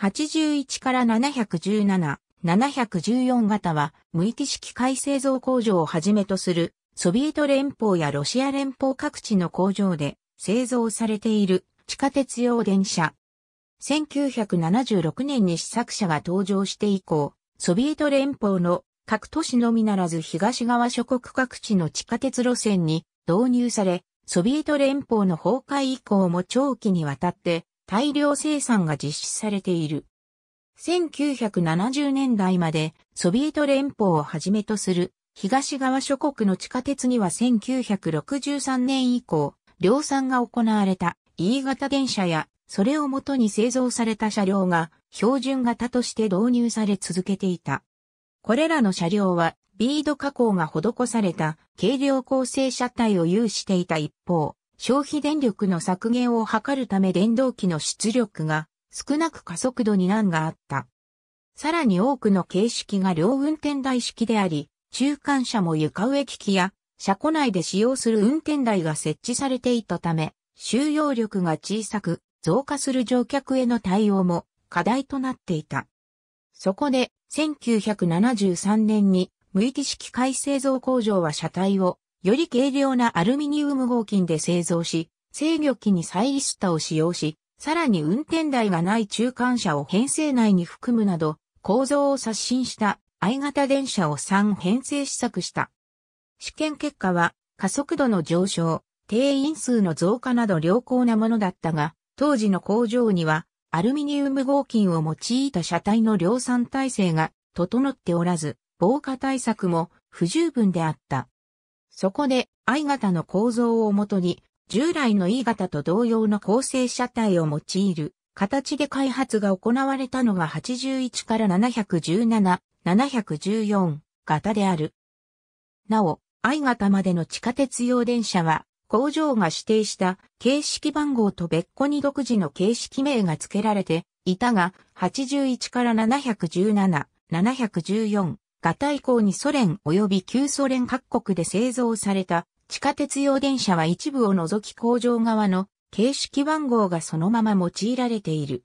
81から717、714型は、無域式改製造工場をはじめとする、ソビエト連邦やロシア連邦各地の工場で製造されている地下鉄用電車。1976年に試作車が登場して以降、ソビエト連邦の各都市のみならず東側諸国各地の地下鉄路線に導入され、ソビエト連邦の崩壊以降も長期にわたって大量生産が実施されている。1970年代までソビエト連邦をはじめとする東側諸国の地下鉄には1963年以降、量産が行われた E 型電車やそれをもとに製造された車両が標準型として導入され続けていた。これらの車両はビード加工が施された軽量構成車体を有していた一方、消費電力の削減を図るため電動機の出力が少なく加速度に難があった。さらに多くの形式が両運転台式であり、中間車も床上機器や車庫内で使用する運転台が設置されていたため、収容力が小さく増加する乗客への対応も課題となっていた。そこで1973年に無意識改正造工場は車体をより軽量なアルミニウム合金で製造し、制御機にサイリスタを使用し、さらに運転台がない中間車を編成内に含むなど、構造を刷新した I 型電車を3編成試作した。試験結果は、加速度の上昇、定員数の増加など良好なものだったが、当時の工場には、アルミニウム合金を用いた車体の量産体制が整っておらず、防火対策も不十分であった。そこで I 型の構造をもとに、従来の E 型と同様の構成車体を用いる形で開発が行われたのが81から717、714型である。なお、I 型までの地下鉄用電車は、工場が指定した形式番号と別個に独自の形式名が付けられていたが、81から717、714ガタ以降にソ連及び旧ソ連各国で製造された地下鉄用電車は一部を除き工場側の形式番号がそのまま用いられている。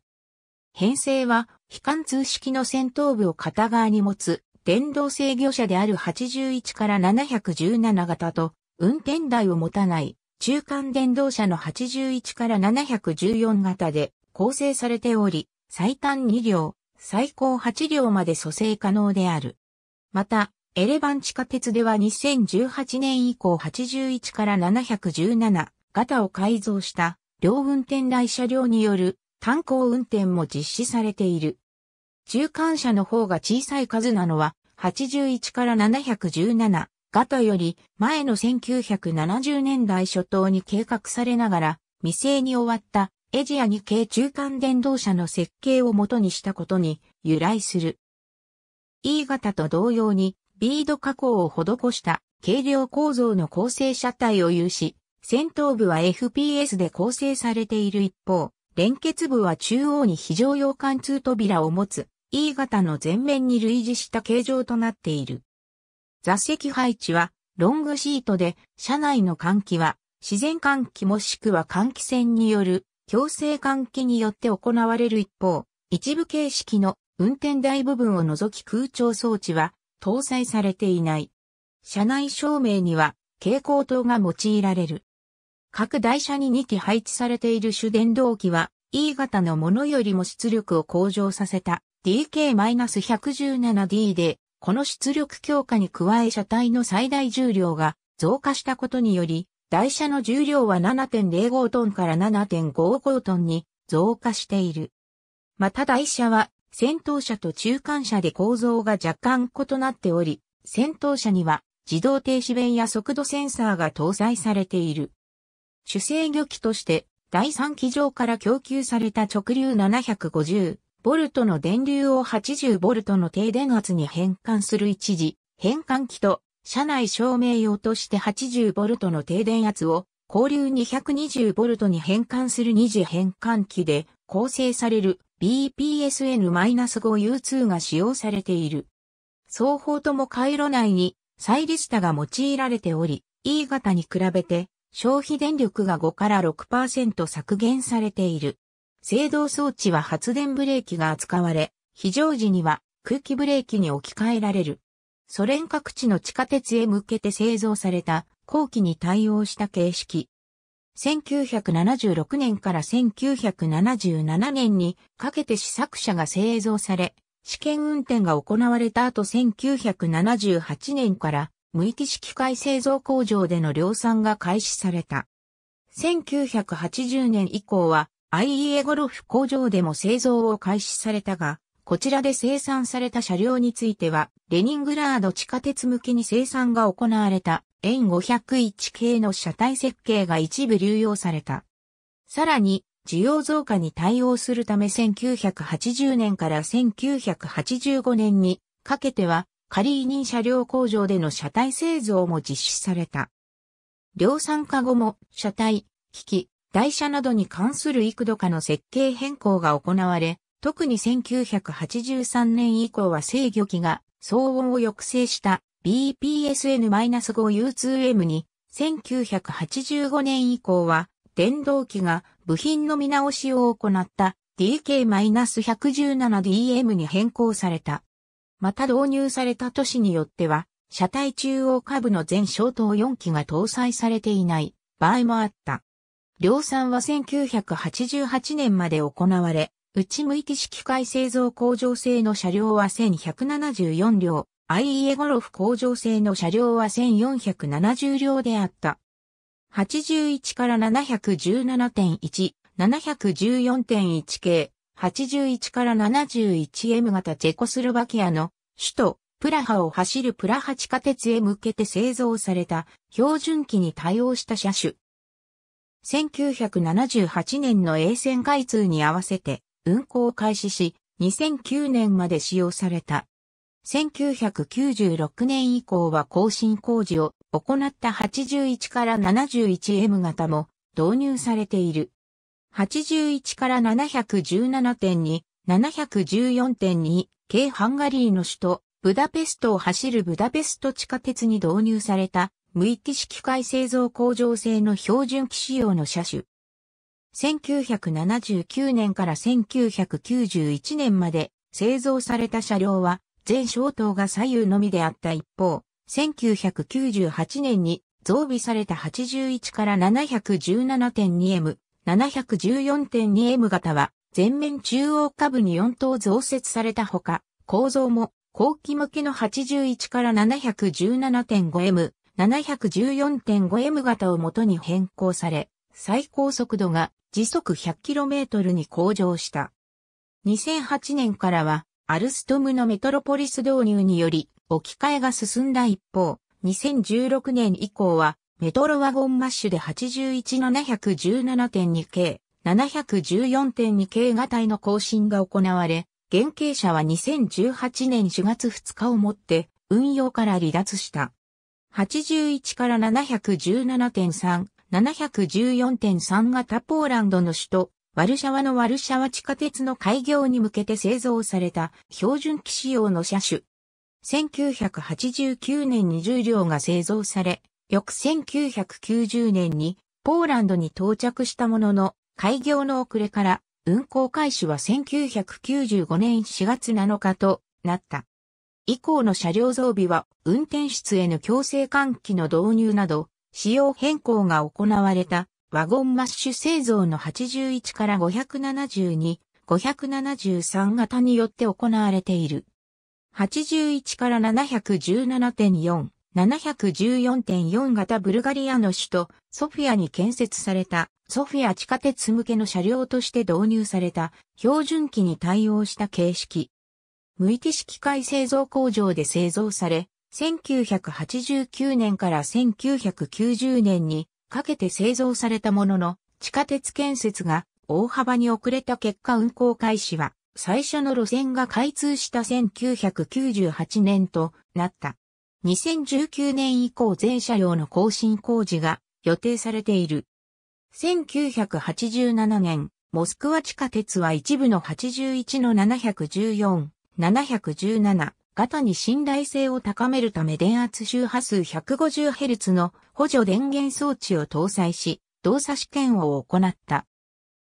編成は非貫通式の先頭部を片側に持つ電動制御車である81から717型と運転台を持たない中間電動車の81から714型で構成されており、最短2両、最高8両まで蘇生可能である。また、エレバン地下鉄では2018年以降81から717型を改造した両運転台車両による単行運転も実施されている。中間車の方が小さい数なのは81から717型より前の1970年代初頭に計画されながら未成に終わったエジア2系中間電動車の設計を元にしたことに由来する。E 型と同様にビード加工を施した軽量構造の構成車体を有し、先頭部は FPS で構成されている一方、連結部は中央に非常用貫通扉を持つ E 型の前面に類似した形状となっている。座席配置はロングシートで車内の換気は自然換気もしくは換気扇による強制換気によって行われる一方、一部形式の運転台部分を除き空調装置は搭載されていない。車内照明には蛍光灯が用いられる。各台車に2機配置されている主電動機は E 型のものよりも出力を向上させた DK-117D で、この出力強化に加え車体の最大重量が増加したことにより、台車の重量は7.05トンから7.55トンに増加している。また台車は先頭車と中間車で構造が若干異なっており、先頭車には自動停止弁や速度センサーが搭載されている。主制御機として第3機場から供給された直流750ボルトの電流を80ボルトの低電圧に変換する一時変換機と車内照明用として80ボルトの低電圧を交流220ボルトに変換する二次変換機で構成される BPSN-5U2 が使用されている。双方とも回路内にサイリスタが用いられており、E 型に比べて消費電力が5から6%削減されている。制動装置は発電ブレーキが扱われ、非常時には空気ブレーキに置き換えられる。ソ連各地の地下鉄へ向けて製造された後期に対応した形式。1976年から1977年にかけて試作車が製造され、試験運転が行われた後1978年から無機式械製造工場での量産が開始された。1980年以降は IEA ゴルフ工場でも製造を開始されたが、こちらで生産された車両については、レニングラード地下鉄向きに生産が行われた円501系の車体設計が一部流用された。さらに、需要増加に対応するため1980年から1985年にかけては、仮委任車両工場での車体製造も実施された。量産化後も車体、機器、台車などに関する幾度かの設計変更が行われ、特に1983年以降は制御機が騒音を抑制した BPSN-5U2M に、1985年以降は、電動機が部品の見直しを行った DK-117DM に変更された。また導入された都市によっては、車体中央下部の全小灯4機が搭載されていない場合もあった。量産は1988年まで行われ、内向き式械製造工場製の車両は1174両、IE ゴロフ工場製の車両は1470両であった。81から717.1、714.1系、81から 71M 型チェコスロバキアの首都プラハを走るプラハ地下鉄へ向けて製造された標準機に対応した車種。1978年の衛線開通に合わせて運行を開始し、2009年まで使用された。1996年以降は更新工事を行った81から 71M 型も導入されている。81から717.2、714.2、系ハンガリーの首都、ブダペストを走るブダペスト地下鉄に導入された、無一式機械製造工場製の標準機仕様の車種。1979年から1991年まで製造された車両は全小灯が左右のみであった一方、1998年に増備された81から 717.2M、714.2M 型は、全面中央下部に4灯増設されたほか、構造も後期向けの81から 717.5M、714.5M 型を元に変更され、最高速度が時速 100km に向上した。2008年からはアルストムのメトロポリス導入により置き換えが進んだ一方、2016年以降はメトロワゴンマッシュで 81717.2K、714.2K が体の更新が行われ、原型車は2018年4月2日をもって運用から離脱した。81から717.3、714.3型ポーランドの首都ワルシャワのワルシャワ地下鉄の開業に向けて製造された標準機仕様の車種。1989年に10両が製造され、翌1990年にポーランドに到着したものの、開業の遅れから運行開始は1995年4月7日となった。以降の車両増備は運転室への強制換気の導入など、仕様変更が行われたワゴンマッシュ製造の81から572、573型によって行われている。81から717.4、714.4型ブルガリアの首都ソフィアに建設されたソフィア地下鉄向けの車両として導入された標準機に対応した形式。無意識機械製造工場で製造され、1989年から1990年にかけて製造されたものの、地下鉄建設が大幅に遅れた結果運行開始は、最初の路線が開通した1998年となった。2019年以降全車両の更新工事が予定されている。1987年、モスクワ地下鉄は一部の81の714、717、型に信頼性を高めるため電圧周波数 150Hz の補助電源装置を搭載し、動作試験を行った。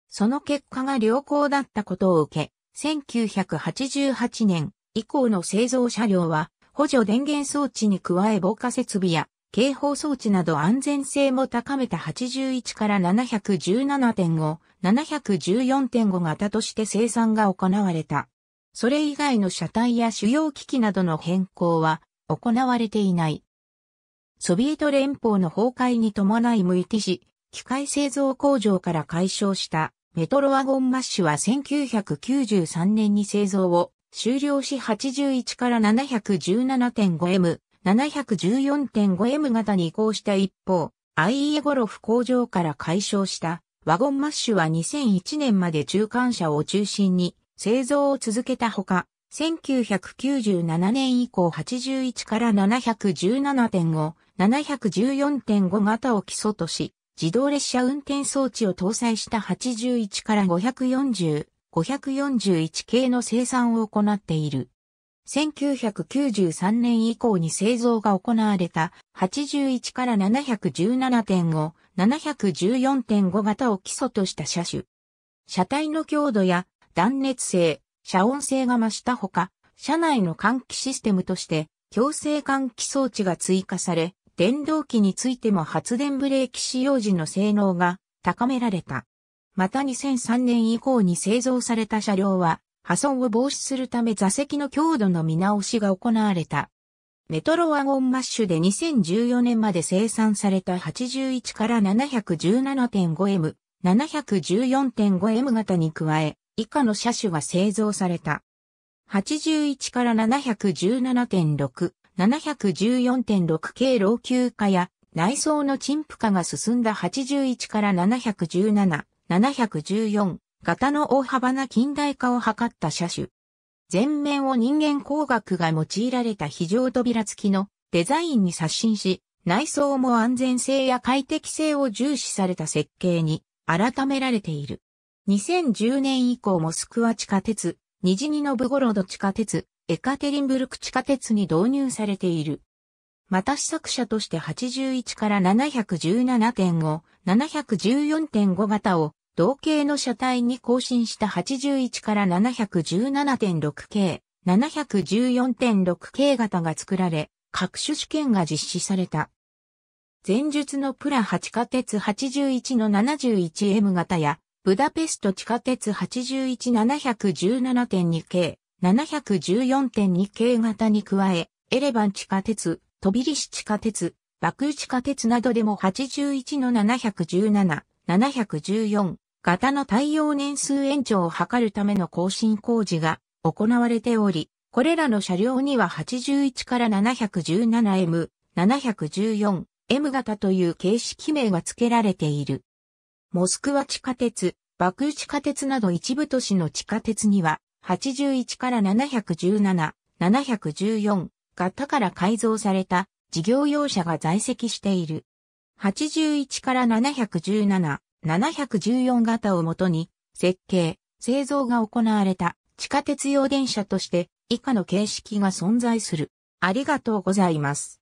その結果が良好だったことを受け、1988年以降の製造車両は補助電源装置に加え防火設備や警報装置など安全性も高めた81から717.5、714.5型として生産が行われた。それ以外の車体や主要機器などの変更は行われていない。ソビエト連邦の崩壊に伴いムイティ市、機械製造工場から解消したメトロワゴンマッシュは1993年に製造を終了し81から 717.5M、714.5M 型に移行した一方、アイエゴロフ工場から解消したワゴンマッシュは2001年まで中間車を中心に製造を続けたほか、1997年以降81から717.5、714.5型を基礎とし、自動列車運転装置を搭載した81から540、541系の生産を行っている。1993年以降に製造が行われた81から717.5、714.5型を基礎とした車種。車体の強度や断熱性、遮音性が増したほか、車内の換気システムとして強制換気装置が追加され、電動機についても発電ブレーキ使用時の性能が高められた。また2003年以降に製造された車両は破損を防止するため座席の強度の見直しが行われた。メトロワゴンマッシュで2014年まで生産された81から 717.5M、714.5M 型に加え、以下の車種が製造された。81から717.6、714.6系老朽化や内装の陳腐化が進んだ81から717、714型の大幅な近代化を図った車種。前面を人間工学が用いられた非常扉付きのデザインに刷新し、内装も安全性や快適性を重視された設計に改められている。2010年以降モスクワ地下鉄、ニジニノブゴロド地下鉄、エカテリンブルク地下鉄に導入されている。また試作車として81から717.5、714.5型を同型の車体に更新した81から717.6系、714.6系型が作られ、各種試験が実施された。前述のプラ8カ鉄81の 71M 型やブダペスト地下鉄81717.2系、714.2系型に加え、エレバン地下鉄、トビリシ地下鉄、バクー地下鉄などでも81の717、714型の対応年数延長を図るための更新工事が行われており、これらの車両には81から 717M、714M 型という形式名が付けられている。モスクワ地下鉄、バクー地下鉄など一部都市の地下鉄には、81から717、714型から改造された事業用車が在籍している。81から717、714型をもとに設計、製造が行われた地下鉄用電車として以下の形式が存在する。ありがとうございます。